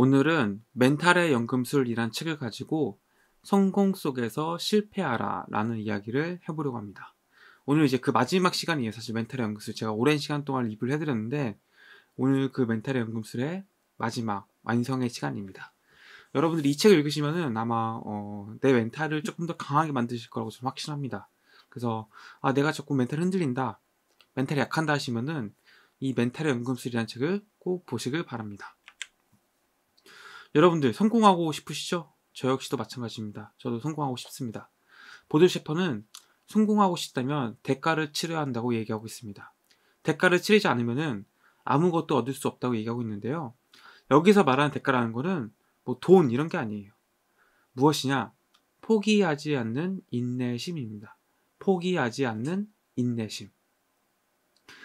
오늘은 멘탈의 연금술이란 책을 가지고 성공 속에서 실패하라 라는 이야기를 해보려고 합니다. 오늘 이제 그 마지막 시간이에요. 사실 멘탈의 연금술. 제가 오랜 시간 동안 리뷰를 해드렸는데 오늘 그 멘탈의 연금술의 마지막 완성의 시간입니다. 여러분들이 이 책을 읽으시면은 아마 어, 내 멘탈을 조금 더 강하게 만드실 거라고 저는 확신합니다. 그래서 아 내가 자꾸 멘탈 흔들린다, 멘탈이 약한다 하시면은 이 멘탈의 연금술이라는 책을 꼭 보시길 바랍니다. 여러분들 성공하고 싶으시죠? 저 역시도 마찬가지입니다. 저도 성공하고 싶습니다. 보들 셰퍼는 성공하고 싶다면 대가를 치러야 한다고 얘기하고 있습니다. 대가를 치르지 않으면 아무것도 얻을 수 없다고 얘기하고 있는데요. 여기서 말하는 대가라는 것은 뭐돈 이런 게 아니에요. 무엇이냐? 포기하지 않는 인내심입니다. 포기하지 않는 인내심.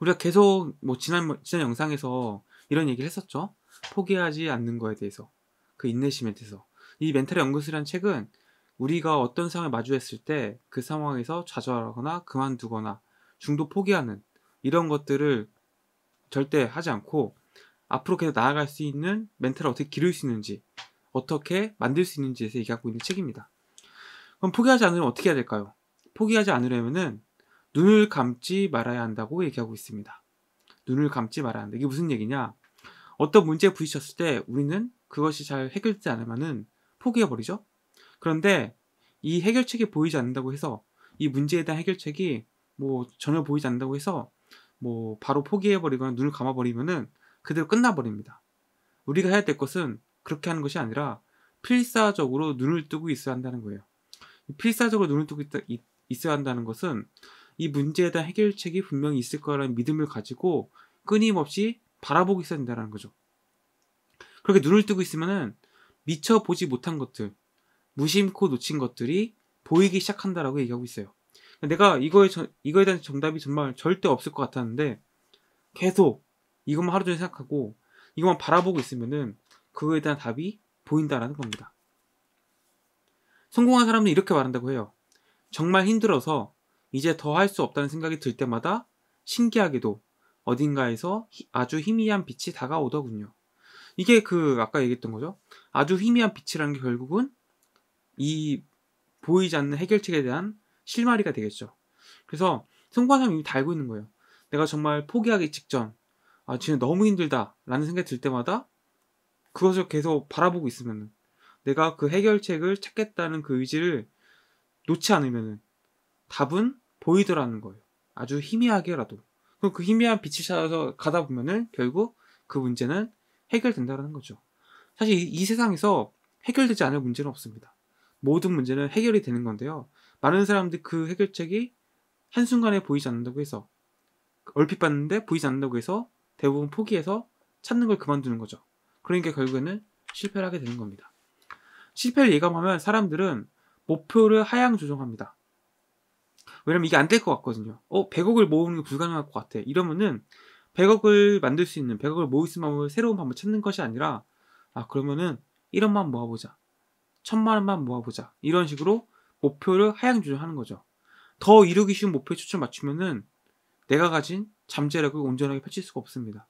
우리가 계속 뭐 지난 지난 영상에서 이런 얘기를 했었죠. 포기하지 않는 거에 대해서. 그 인내심에 대해서. 이 멘탈의 연구술이라는 책은 우리가 어떤 상황을 마주했을 때 그 상황에서 좌절하거나 그만두거나 중도 포기하는 이런 것들을 절대 하지 않고 앞으로 계속 나아갈 수 있는 멘탈을 어떻게 기를 수 있는지 어떻게 만들 수 있는지에 대해서 얘기하고 있는 책입니다. 그럼 포기하지 않으면 어떻게 해야 될까요? 포기하지 않으려면 눈을 감지 말아야 한다고 얘기하고 있습니다. 눈을 감지 말아야 한다. 이게 무슨 얘기냐? 어떤 문제에 부딪혔을 때 우리는 그것이 잘 해결되지 않으면은 포기해버리죠. 그런데 이 해결책이 보이지 않는다고 해서 이 문제에 대한 해결책이 뭐 전혀 보이지 않는다고 해서 뭐 바로 포기해버리거나 눈을 감아버리면은 그대로 끝나버립니다. 우리가 해야 될 것은 그렇게 하는 것이 아니라 필사적으로 눈을 뜨고 있어야 한다는 거예요. 필사적으로 눈을 뜨고 있, 어야 한다는 것은 이 문제에 대한 해결책이 분명히 있을 거라는 믿음을 가지고 끊임없이 바라보고 있어야 된다는 거죠. 그렇게 눈을 뜨고 있으면은 미처 보지 못한 것들, 무심코 놓친 것들이 보이기 시작한다라고 얘기하고 있어요. 그러니까 내가 이거에, 저, 이거에 대한 정답이 정말 절대 없을 것 같았는데 계속 이것만 하루 종일 생각하고 이것만 바라보고 있으면은 그거에 대한 답이 보인다라는 겁니다. 성공한 사람은 이렇게 말한다고 해요. 정말 힘들어서 이제 더 할 수 없다는 생각이 들 때마다 신기하게도 어딘가에서 아주 희미한 빛이 다가오더군요. 이게 그 아까 얘기했던 거죠. 아주 희미한 빛이라는 게 결국은 이 보이지 않는 해결책에 대한 실마리가 되겠죠. 그래서 승관사는 이미 달고 있는 거예요. 내가 정말 포기하기 직전, 아 지금 너무 힘들다라는 생각이 들 때마다 그것을 계속 바라보고 있으면 내가 그 해결책을 찾겠다는 그 의지를 놓지 않으면 답은 보이더라는 거예요. 아주 희미하게라도. 그럼 그 희미한 빛을 찾아서 가다 보면은 결국 그 문제는 해결된다는 라 거죠. 사실 이 세상에서 해결되지 않을 문제는 없습니다. 모든 문제는 해결이 되는 건데요. 많은 사람들이 그 해결책이 한순간에 보이지 않는다고 해서 얼핏 봤는데 보이지 않는다고 해서 대부분 포기해서 찾는 걸 그만두는 거죠. 그러니까 결국에는 실패를 하게 되는 겁니다. 실패를 예감하면 사람들은 목표를 하향 조정합니다. 왜냐면 이게 안 될 것 같거든요. 어, 100억을 모으는 게 불가능할 것 같아. 이러면은 100억을 만들 수 있는 100억을 모을 수 있는 방법을 새로운 방법을 찾는 것이 아니라 아 그러면은 1억만 모아보자. 천만 원만 모아보자. 이런 식으로 목표를 하향 조정하는 거죠. 더 이루기 쉬운 목표에 초점 을 맞추면은 내가 가진 잠재력을 온전하게 펼칠 수가 없습니다.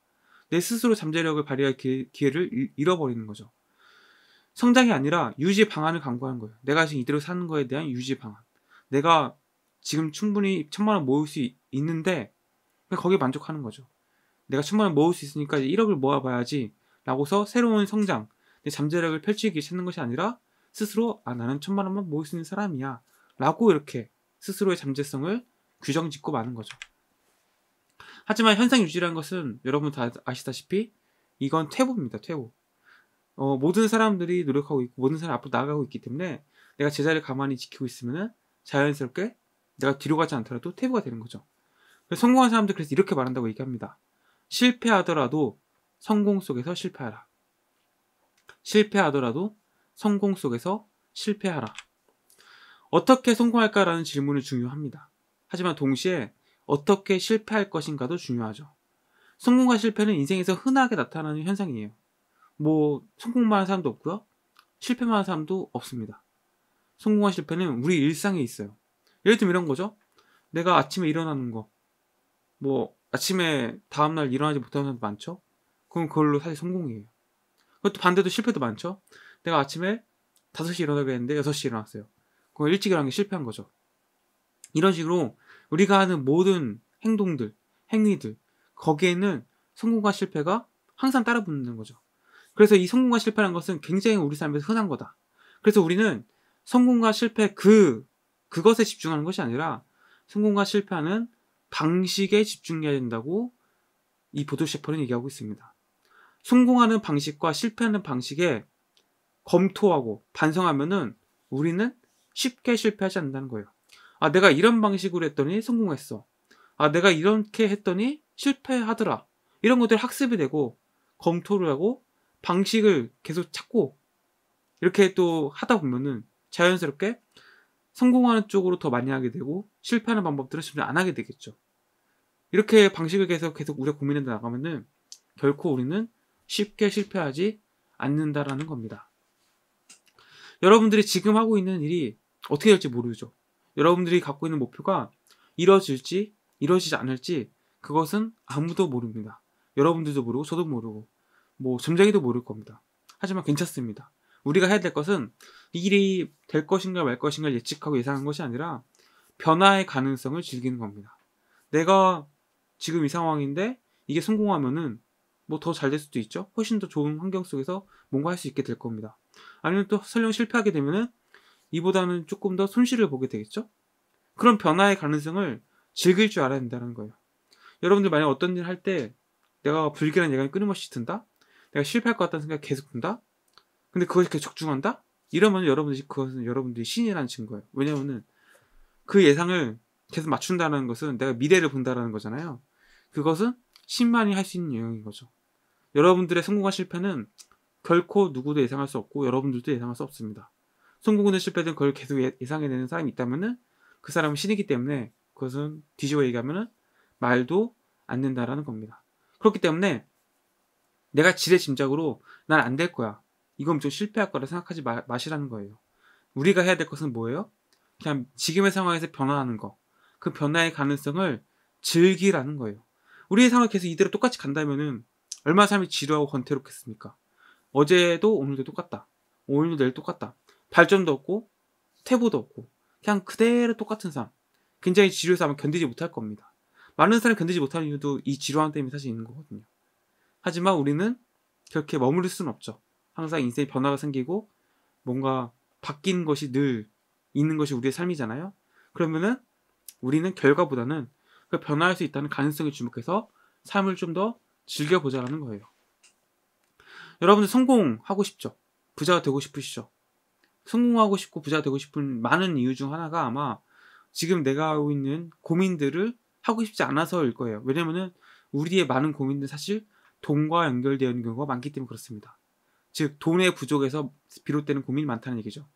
내 스스로 잠재력을 발휘할 기, 회를 잃어버리는 거죠. 성장이 아니라 유지 방안을 강구하는 거예요. 내가 지금 이대로 사는 거에 대한 유지 방안. 내가 지금 충분히 천만 원 모을 수 있는데 거기에 만족하는 거죠. 내가 천만 원 모을 수 있으니까 이제 1억을 모아봐야지 라고서 새로운 성장, 내 잠재력을 펼치기 찾는 것이 아니라 스스로 아 나는 천만 원만 모을 수 있는 사람이야 라고 이렇게 스스로의 잠재성을 규정 짓고 마는 거죠. 하지만 현상 유지라는 것은 여러분 다 아시다시피 이건 퇴보입니다. 퇴보. 어, 모든 사람들이 노력하고 있고 모든 사람이 앞으로 나아가고 있기 때문에 내가 제자리를 가만히 지키고 있으면은 자연스럽게 내가 뒤로 가지 않더라도 퇴보가 되는 거죠. 성공한 사람들 그래서 이렇게 말한다고 얘기합니다. 실패하더라도 성공 속에서 실패하라. 실패하더라도 성공 속에서 실패하라. 어떻게 성공할까라는 질문이 중요합니다. 하지만 동시에 어떻게 실패할 것인가도 중요하죠. 성공과 실패는 인생에서 흔하게 나타나는 현상이에요. 뭐 성공만 한 사람도 없고요. 실패만 한 사람도 없습니다. 성공과 실패는 우리 일상에 있어요. 예를 들면 이런 거죠. 내가 아침에 일어나는 거. 뭐 아침에 다음날 일어나지 못하는 사람도 많죠? 그럼 그걸로 사실 성공이에요. 그것도 반대도 실패도 많죠? 내가 아침에 5시 일어나게 했는데 6시 일어났어요. 그럼 일찍 일어난 게 실패한 거죠. 이런 식으로 우리가 하는 모든 행동들, 행위들, 거기에는 성공과 실패가 항상 따라붙는 거죠. 그래서 이 성공과 실패라는 것은 굉장히 우리 삶에서 흔한 거다. 그래서 우리는 성공과 실패 그 그것에 집중하는 것이 아니라 성공과 실패하는 방식에 집중해야 된다고 이 보도셰퍼는 얘기하고 있습니다. 성공하는 방식과 실패하는 방식에 검토하고 반성하면은 우리는 쉽게 실패하지 않는다는 거예요. 아, 내가 이런 방식으로 했더니 성공했어. 아, 내가 이렇게 했더니 실패하더라. 이런 것들 학습이 되고 검토를 하고 방식을 계속 찾고 이렇게 또 하다 보면은 자연스럽게 성공하는 쪽으로 더 많이 하게 되고 실패하는 방법들은 점점 안 하게 되겠죠. 이렇게 방식을 계속 계속 우리가 고민해 나가면은 결코 우리는 쉽게 실패하지 않는다라는 겁니다. 여러분들이 지금 하고 있는 일이 어떻게 될지 모르죠. 여러분들이 갖고 있는 목표가 이뤄질지 이뤄지지 않을지 그것은 아무도 모릅니다. 여러분들도 모르고 저도 모르고 뭐 점쟁이도 모를 겁니다. 하지만 괜찮습니다. 우리가 해야 될 것은 이 일이 될 것인가 말 것인가 예측하고 예상한 것이 아니라 변화의 가능성을 즐기는 겁니다. 내가 지금 이 상황인데 이게 성공하면은 뭐 더 잘 될 수도 있죠. 훨씬 더 좋은 환경 속에서 뭔가 할 수 있게 될 겁니다. 아니면 또 설령 실패하게 되면은 이보다는 조금 더 손실을 보게 되겠죠. 그런 변화의 가능성을 즐길 줄 알아야 된다는 거예요. 여러분들 만약 어떤 일할때 내가 불길한 예감이 끊임없이 든다? 내가 실패할 것 같다는 생각이 계속 든다? 근데 그걸 계속 적중한다? 이러면 여러분들이 그것은 여러분들이 신이라는 증거예요. 왜냐면은 그 예상을 계속 맞춘다는 것은 내가 미래를 본다라는 거잖아요. 그것은 1 0만이할 수 있는 영역인 거죠. 여러분들의 성공과 실패는 결코 누구도 예상할 수 없고 여러분들도 예상할 수 없습니다. 성공이든 실패든 그걸 계속 예, 예상해내는 사람이 있다면그 사람은 신이기 때문에 그것은 뒤집어 얘기하면 말도 안 된다라는 겁니다. 그렇기 때문에 내가 지레 짐작으로 난 안 될 거야. 이건 좀 실패할 거라 생각하지 마, 마시라는 거예요. 우리가 해야 될 것은 뭐예요? 그냥 지금의 상황에서 변화하는 거. 그 변화의 가능성을 즐기라는 거예요. 우리의 삶을 계속 이대로 똑같이 간다면은 얼마나 삶이 지루하고 권태롭겠습니까? 어제도 오늘도 똑같다. 오늘도 내일 똑같다. 발전도 없고 태보도 없고 그냥 그대로 똑같은 삶. 굉장히 지루해서 아마 견디지 못할 겁니다. 많은 사람이 견디지 못하는 이유도 이 지루함 때문에 사실 있는 거거든요. 하지만 우리는 그렇게 머무를 수는 없죠. 항상 인생에 변화가 생기고 뭔가 바뀐 것이 늘 있는 것이 우리의 삶이잖아요. 그러면은 우리는 결과보다는 그 변화할 수 있다는 가능성에 주목해서 삶을 좀 더 즐겨보자라는 거예요. 여러분들 성공하고 싶죠? 부자가 되고 싶으시죠? 성공하고 싶고 부자 가 되고 싶은 많은 이유 중 하나가 아마 지금 내가 하고 있는 고민들을 하고 싶지 않아서일 거예요. 왜냐면은 우리의 많은 고민들 사실 돈과 연결되어 있는 경우가 많기 때문에 그렇습니다. 즉, 돈의 부족에서 비롯되는 고민이 많다는 얘기죠.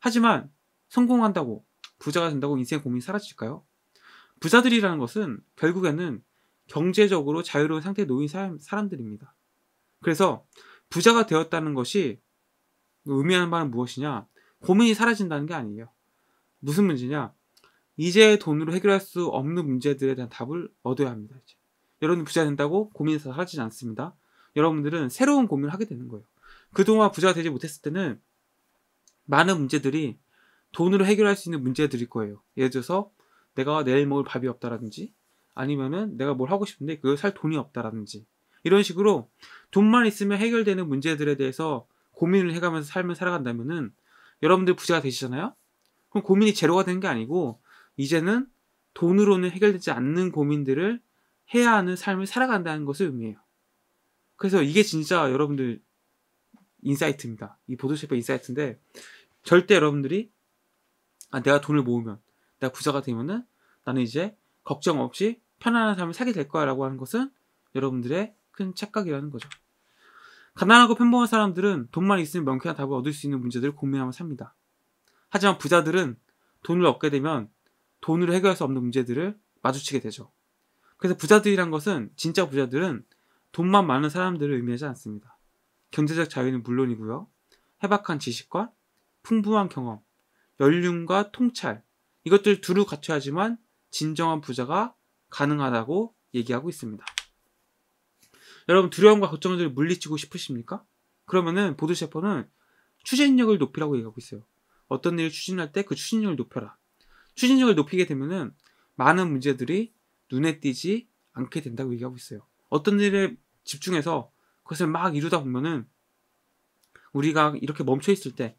하지만 성공한다고 부자가 된다고 인생 의 고민이 사라질까요? 부자들이라는 것은 결국에는 경제적으로 자유로운 상태에 놓인 사람, 사람들입니다. 그래서 부자가 되었다는 것이 의미하는 바는 무엇이냐? 고민이 사라진다는 게 아니에요. 무슨 문제냐? 이제 돈으로 해결할 수 없는 문제들에 대한 답을 얻어야 합니다. 이제. 여러분 이 부자 된다고 고민이 사라지지 않습니다. 여러분들은 새로운 고민을 하게 되는 거예요. 그동안 부자가 되지 못했을 때는 많은 문제들이 돈으로 해결할 수 있는 문제들일 거예요. 예를 들어서 내가 내일 먹을 밥이 없다라든지 아니면은 내가 뭘 하고 싶은데 그걸 살 돈이 없다라든지 이런 식으로 돈만 있으면 해결되는 문제들에 대해서 고민을 해가면서 삶을 살아간다면은 여러분들 부자가 되시잖아요? 그럼 고민이 제로가 되는 게 아니고 이제는 돈으로는 해결되지 않는 고민들을 해야 하는 삶을 살아간다는 것을 의미해요. 그래서 이게 진짜 여러분들 인사이트입니다. 이보드쉐퍼 인사이트인데 절대 여러분들이 아, 내가 돈을 모으면 내가 부자가 되면은 나는 이제 걱정 없이 편안한 삶을 살게 될 거야 라고 하는 것은 여러분들의 큰 착각이라는 거죠. 가난하고 평범한 사람들은 돈만 있으면 명쾌한 답을 얻을 수 있는 문제들을 고민하며 삽니다. 하지만 부자들은 돈을 얻게 되면 돈으로 해결할 수 없는 문제들을 마주치게 되죠. 그래서 부자들이란 것은 진짜 부자들은 돈만 많은 사람들을 의미하지 않습니다. 경제적 자유는 물론이고요. 해박한 지식과 풍부한 경험, 연륜과 통찰 이것들 두루 갖춰야지만 진정한 부자가 가능하다고 얘기하고 있습니다. 여러분 두려움과 걱정들을 물리치고 싶으십니까? 그러면은 보드 셰퍼는 추진력을 높이라고 얘기하고 있어요. 어떤 일을 추진할 때 그 추진력을 높여라. 추진력을 높이게 되면은 많은 문제들이 눈에 띄지 않게 된다고 얘기하고 있어요. 어떤 일에 집중해서 그것을 막 이루다 보면은 우리가 이렇게 멈춰 있을 때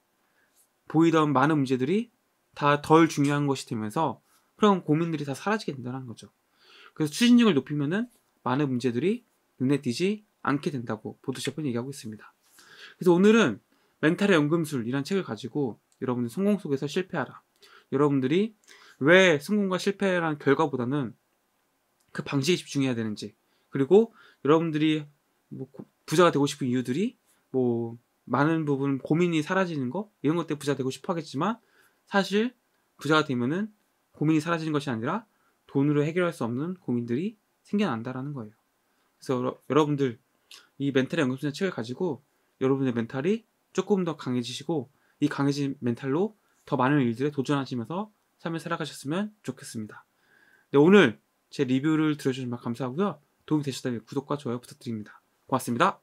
보이던 많은 문제들이 다 덜 중요한 것이 되면서 그런 고민들이 다 사라지게 된다는 거죠. 그래서 추진력을 높이면은 많은 문제들이 눈에 띄지 않게 된다고 보드셰프는 얘기하고 있습니다. 그래서 오늘은 멘탈의 연금술이란 책을 가지고 여러분의 성공 속에서 실패하라. 여러분들이 왜 성공과 실패라는 결과보다는 그 방식에 집중해야 되는지 그리고 여러분들이 뭐 부자가 되고 싶은 이유들이 뭐 많은 부분 고민이 사라지는 거 이런 것 때문에 부자 되고 싶어 하겠지만 사실 부자가 되면은 고민이 사라지는 것이 아니라 돈으로 해결할 수 없는 고민들이 생겨난다라는 거예요. 그래서 여러, 분들이 멘탈의 연금술의 책을 가지고 여러분의 멘탈이 조금 더 강해지시고 이 강해진 멘탈로 더 많은 일들에 도전하시면서 삶을 살아가셨으면 좋겠습니다. 네, 오늘 제 리뷰를 들어주셔서 감사하고요. 도움이 되셨다면 구독과 좋아요 부탁드립니다. 고맙습니다.